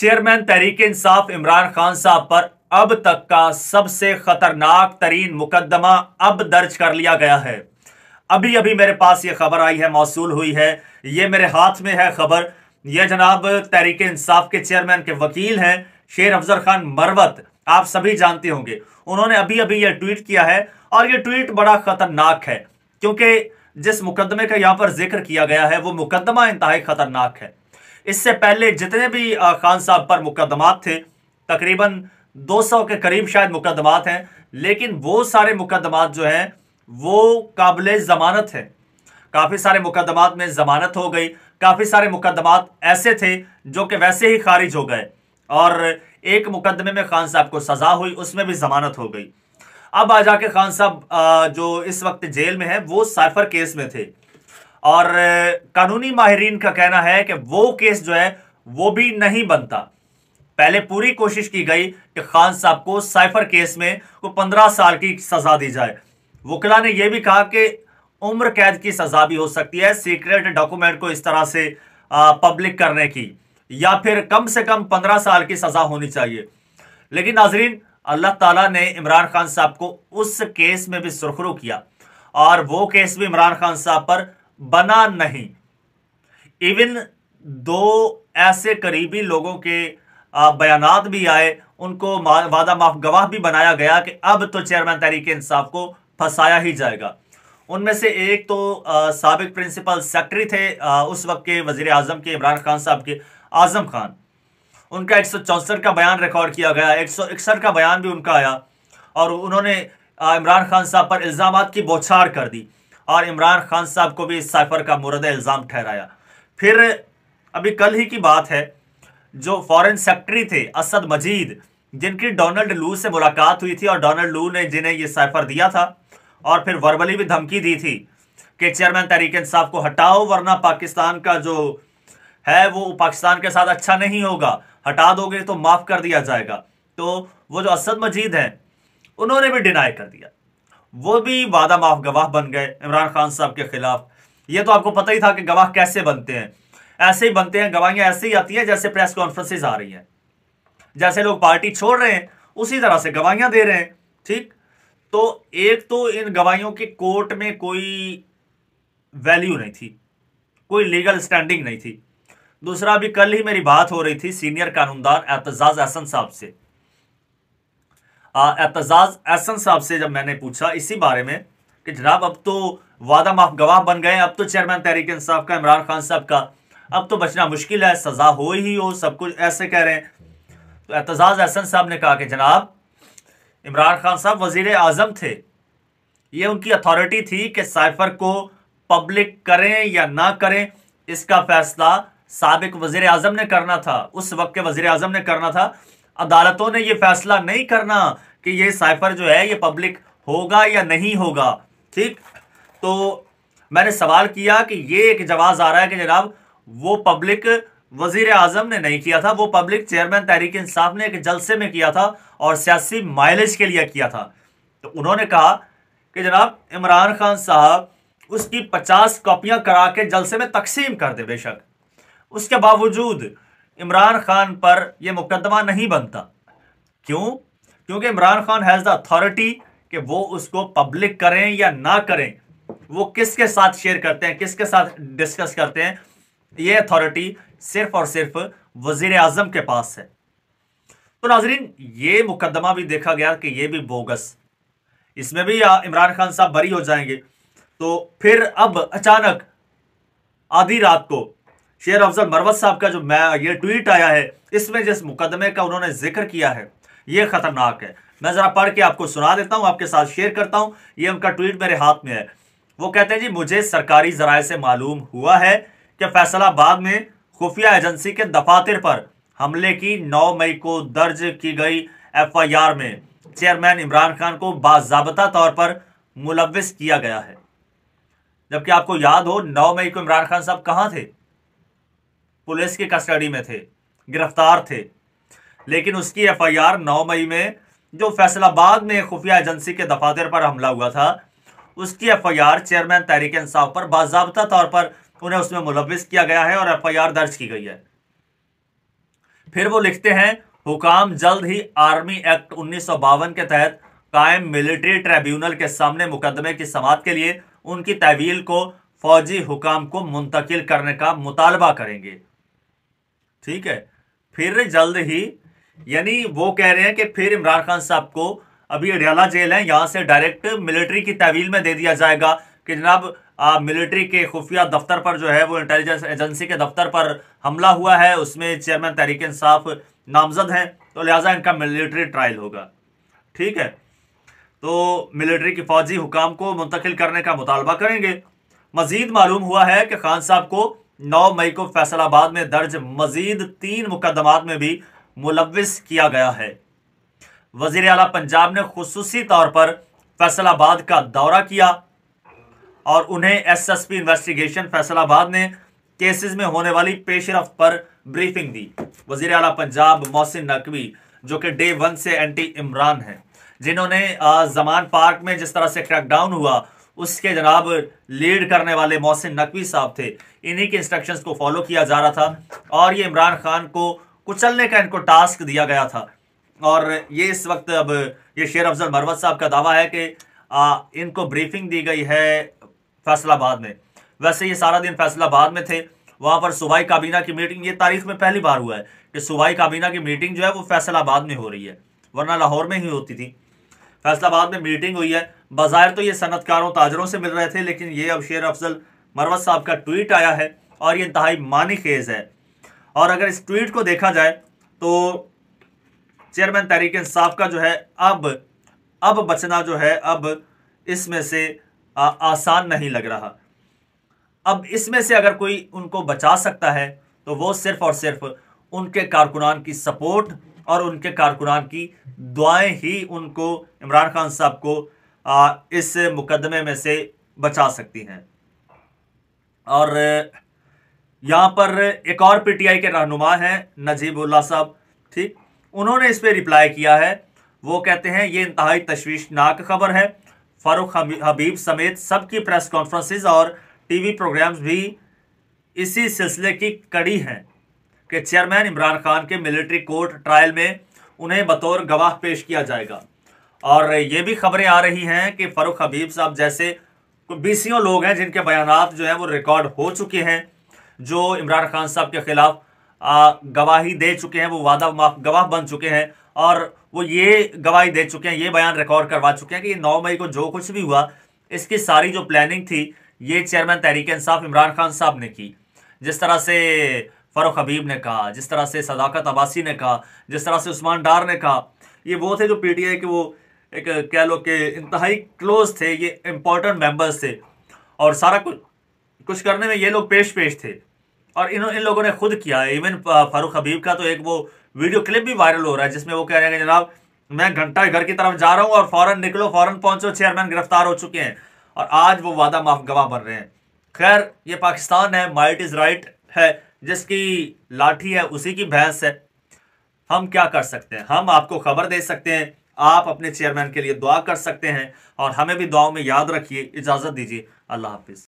chairman Tehreek Insaf Imran Khan साहब पर अब तक का सबसे खतरनाक तरीन मुकदमा अब दर्ज कर लिया गया है अभी अभी मेरे पास ये खबर आई है मौसू हुई है ये मेरे हाथ में है खबर यह जनाब तहरीक इंसाफ के चेयरमैन के वकील हैं शेर अफजर खान मरवत आप सभी जानते होंगे उन्होंने अभी अभी यह ट्वीट किया है और यह ट्वीट बड़ा खतरनाक है क्योंकि जिस मुकदमे का यहाँ पर जिक्र किया गया है वो मुकदमा इंतहा खतरनाक है इससे पहले जितने भी खान साहब पर मुकदमात थे तकरीबन 200 के करीब शायद मुकदमात हैं लेकिन वो सारे मुकदमात जो हैं वो काबिल ज़मानत हैं काफ़ी सारे मुकदमात में ज़मानत हो गई काफ़ी सारे मुकदमात ऐसे थे जो कि वैसे ही खारिज हो गए और एक मुकदमे में खान साहब को सज़ा हुई उसमें भी ज़मानत हो गई अब आ जाके खान साहब जो इस वक्त जेल में है वो साइफर केस में थे और कानूनी माहरीन का कहना है कि वो केस जो है वो भी नहीं बनता पहले पूरी कोशिश की गई कि खान साहब को साइफर केस में को पंद्रह साल की सज़ा दी जाए वकला ने यह भी कहा कि उम्र कैद की सज़ा भी हो सकती है सीक्रेट डॉक्यूमेंट को इस तरह से पब्लिक करने की या फिर कम से कम पंद्रह साल की सज़ा होनी चाहिए लेकिन नाजरीन अल्लाह ताला ने इमरान खान साहब को उस केस में भी सुरखरू किया और वो केस भी इमरान खान साहब पर बना नहीं इवन दो ऐसे करीबी लोगों के बयान भी आए उनको वादा माफ गवाह भी बनाया गया कि अब तो चेयरमैन तहरीक इंसाफ को फंसाया ही जाएगा उनमें से एक तो सबक प्रिंसिपल सेक्रेटरी थे आ, उस वक्त के वजीर अजम के इमरान खान साहब के आजम खान उनका एक का बयान रिकॉर्ड किया गया एक का बयान भी उनका आया और उन्होंने इमरान खान साहब पर इल्ज़ाम की बौछार कर दी और इमरान खान साहब को भी इस साइफर का मुरद इल्ज़ाम ठहराया फिर अभी कल ही की बात है जो फॉरेन सेक्रेटरी थे असद मजीद जिनकी डोनाल्ड लू से मुलाकात हुई थी और डोनाल्ड लू ने जिन्हें ये साइफर दिया था और फिर वर्बली भी धमकी दी थी कि चेयरमैन तहरीक साहब को हटाओ वरना पाकिस्तान का जो है वो पाकिस्तान के साथ अच्छा नहीं होगा हटा दोगे तो माफ़ कर दिया जाएगा तो वो जो असद मजीद हैं उन्होंने भी डिनाई कर दिया वो भी वादा माफ गवाह बन गए इमरान खान साहब के खिलाफ ये तो आपको पता ही था कि गवाह कैसे बनते हैं ऐसे ही बनते हैं गवाहियां ऐसे ही आती हैं जैसे प्रेस कॉन्फ्रेंसिस आ रही हैं जैसे लोग पार्टी छोड़ रहे हैं उसी तरह से गवाहियां दे रहे हैं ठीक तो एक तो इन गवाहियों की कोर्ट में कोई वैल्यू नहीं थी कोई लीगल स्टैंडिंग नहीं थी दूसरा अभी कल ही मेरी बात हो रही थी सीनियर कानूनदार एतजाज अहसन साहब से एतजाज़ एहसन साहब से जब मैंने पूछा इसी बारे में कि जनाब अब तो वादा माफ गवाह बन गए अब तो चेयरमैन तहरीक इंसाफ का इमरान खान साहब का अब तो बचना मुश्किल है सज़ा हो ही हो सब कुछ ऐसे कह रहे हैं तो एतजाज़ एहसन साहब ने कहा कि जनाब इमरान खान साहब वजीर आज़म थे ये उनकी अथॉरिटी थी कि साइफर को पब्लिक करें या ना करें इसका फैसला सबक वजीर अजम ने करना था उस वक्त के वजीर अजम ने करना था अदालतों ने ये फैसला नहीं करना कि ये साइफर जो है ये पब्लिक होगा या नहीं होगा ठीक तो मैंने सवाल किया कि ये एक जवाब आ रहा है कि जनाब वो पब्लिक वजीर आजम ने नहीं किया था वो पब्लिक चेयरमैन तहरीक इंसाफ ने एक जलसे में किया था और सियासी माइलेज के लिए किया था तो उन्होंने कहा कि जनाब इमरान खान साहब उसकी पचास कॉपियां करा के जलसे में तकसीम कर दे बेशक उसके बावजूद इमरान खान पर यह मुकदमा नहीं बनता क्यों क्योंकि Imran Khan has the authority कि वो उसको पब्लिक करें या ना करें वो किसके साथ शेयर करते हैं किसके साथ डिस्कस करते हैं ये अथॉरिटी सिर्फ और सिर्फ वजीर आजम के पास है तो नाजरीन ये मुकदमा भी देखा गया कि ये भी बोगस इसमें भी इमरान खान साहब बरी हो जाएंगे तो फिर अब अचानक आधी रात को शेर अफजल मरवत साहब का जो मैं ये ट्वीट आया है इसमें जिस मुकदमे का उन्होंने जिक्र किया है ये खतरनाक है मैं ज़रा पढ़ के आपको सुना देता हूँ आपके साथ शेयर करता हूँ ये उनका ट्वीट मेरे हाथ में है वो कहते हैं जी मुझे सरकारी जराये से मालूम हुआ है कि फैसलाबाद में खुफिया एजेंसी के दफातर पर हमले की 9 मई को दर्ज की गई एफआईआर में चेयरमैन इमरान खान को बाबा तौर पर मुलविस किया गया है जबकि आपको याद हो 9 मई को इमरान खान साहब कहाँ थे पुलिस की कस्टडी में थे गिरफ्तार थे लेकिन उसकी एफआईआर 9 मई में जो फैसलाबाद में खुफिया एजेंसी के दफातर पर हमला हुआ था उसकी एफआईआर चेयरमैन तहरीक इंसाफ पर बाबा तौर पर उन्हें उसमें मुलविस किया गया है और एफआईआर दर्ज की गई है फिर वो लिखते हैं हुकाम जल्द ही आर्मी एक्ट उन्नीस के तहत कायम मिलिट्री ट्रिब्यूनल के सामने मुकदमे की समात के लिए उनकी तहवील को फौजी हुकाम को मुंतकिल करने का मुतालबा करेंगे ठीक है फिर जल्द ही यानी वो कह रहे हैं कि फिर इमरान खान साहब को अभी अडियाला जेल है यहां से डायरेक्ट मिलिट्री की तहवील में दे दिया जाएगा कि जनाब मिलिट्री के खुफिया दफ्तर पर जो है वो इंटेलिजेंस एजेंसी के दफ्तर पर हमला हुआ है उसमें चेयरमैन तहरीक इंसाफ नामजद हैं तो लिहाजा इनका मिलिट्री ट्रायल होगा ठीक है तो मिलिट्री की फौजी हुकाम को मुंतकिल करने का मुतालबा करेंगे मजीद मालूम हुआ है कि खान साहब को नौ मई को फैसलाबाद में दर्ज मजीद तीन मुकदमात में भी मुलविस किया गया है वजीर अला पंजाब ने खसूसी तौर पर फैसलाबाद का दौरा किया और उन्हें एसएसपी इन्वेस्टिगेशन फैसलाबाद ने केसेस में होने वाली पेशरफ पर ब्रीफिंग दी वजीर अला पंजाब मोहसिन नकवी जो कि डे वन से एंटी इमरान हैं जिन्होंने जमान पार्क में जिस तरह से क्रैकडाउन हुआ उसके जनाब लीड करने वाले मोहसिन नकवी साहब थे इन्हीं के इंस्ट्रक्शंस को फॉलो किया जा रहा था और ये इमरान खान को कुचलने का इनको टास्क दिया गया था और ये इस वक्त अब ये शेर अफजल मरवत साहब का दावा है कि आ, इनको ब्रीफिंग दी गई है फैसलाबाद में वैसे ये सारा दिन फैसलाबाद में थे वहाँ पर सूबाई काबीना की मीटिंग ये तारीख में पहली बार हुआ है कि सूबाई काबीना की मीटिंग जो है वो फैसलाबाद में हो रही है वरना लाहौर में ही होती थी फैसलाबाद में मीटिंग हुई है बाज़ार तो ये सनतकारों ताजरों से मिल रहे थे लेकिन ये अब शेर अफजल मरवत साहब का ट्वीट आया है और ये इंतहाई मानी खेज है और अगर इस ट्वीट को देखा जाए तो चेयरमैन तहरीक इंसाफ का जो है अब अब बचना जो है अब इसमें से आ, आसान नहीं लग रहा अब इसमें से अगर कोई उनको बचा सकता है तो वो सिर्फ और सिर्फ उनके कारकुनान की सपोर्ट और उनके कारकुनान की दुआएं ही उनको इमरान खान साहब को इस मुकदमे में से बचा सकती हैं और यहाँ पर एक और पीटीआई के रहनुमा हैं नजीबुल्ला साहब ठीक उन्होंने इस पर रिप्लाई किया है वो कहते हैं ये इंतहाई तशवीशनाक खबर है फारूक हबीब समेत सबकी प्रेस कॉन्फ्रेंसिस और टीवी प्रोग्राम्स भी इसी सिलसिले की कड़ी हैं के चेयरमैन इमरान खान के मिलिट्री कोर्ट ट्रायल में उन्हें बतौर गवाह पेश किया जाएगा और ये भी खबरें आ रही हैं कि फ़ारूक हबीब साहब जैसे बीसियों लोग हैं जिनके बयान जो हैं वो रिकॉर्ड हो चुके हैं जो इमरान खान साहब के ख़िलाफ़ गवाही दे चुके हैं वो वादा माफ गवाह बन चुके हैं और वो ये गवाही दे चुके हैं ये बयान रिकॉर्ड करवा चुके हैं कि नौ मई को जो कुछ भी हुआ इसकी सारी जो प्लानिंग थी ये चेयरमैन तहरीक इंसाफ इमरान खान साहब ने की जिस तरह से फ़ारूक हबीब ने कहा जिस तरह से सदाकत अब्बासी ने कहा जिस तरह से उस्मान डार ने कहा ये वो थे जो पीटीआई के वो एक कह लो कि इंतहाई क्लोज थे ये इम्पोर्टेंट मेंबर्स थे और सारा कुछ कुछ करने में ये लोग पेश पेश थे और इन इन लोगों ने खुद किया इवन फारूक हबीब का तो एक वो वीडियो क्लिप भी वायरल हो रहा है जिसमें वो कह रहे हैं जनाब मैं घंटा घर की तरफ जा रहा हूँ और फ़ौरन निकलो फ़ौरन पहुँचो चेयरमैन गिरफ्तार हो चुके हैं और आज वो वादा माफ गवाह बन रहे हैं खैर ये पाकिस्तान है माइट इज़ राइट है जिसकी लाठी है उसी की भैंस है हम क्या कर सकते हैं हम आपको खबर दे सकते हैं आप अपने चेयरमैन के लिए दुआ कर सकते हैं और हमें भी दुआओं में याद रखिए इजाज़त दीजिए अल्लाह हाफिज़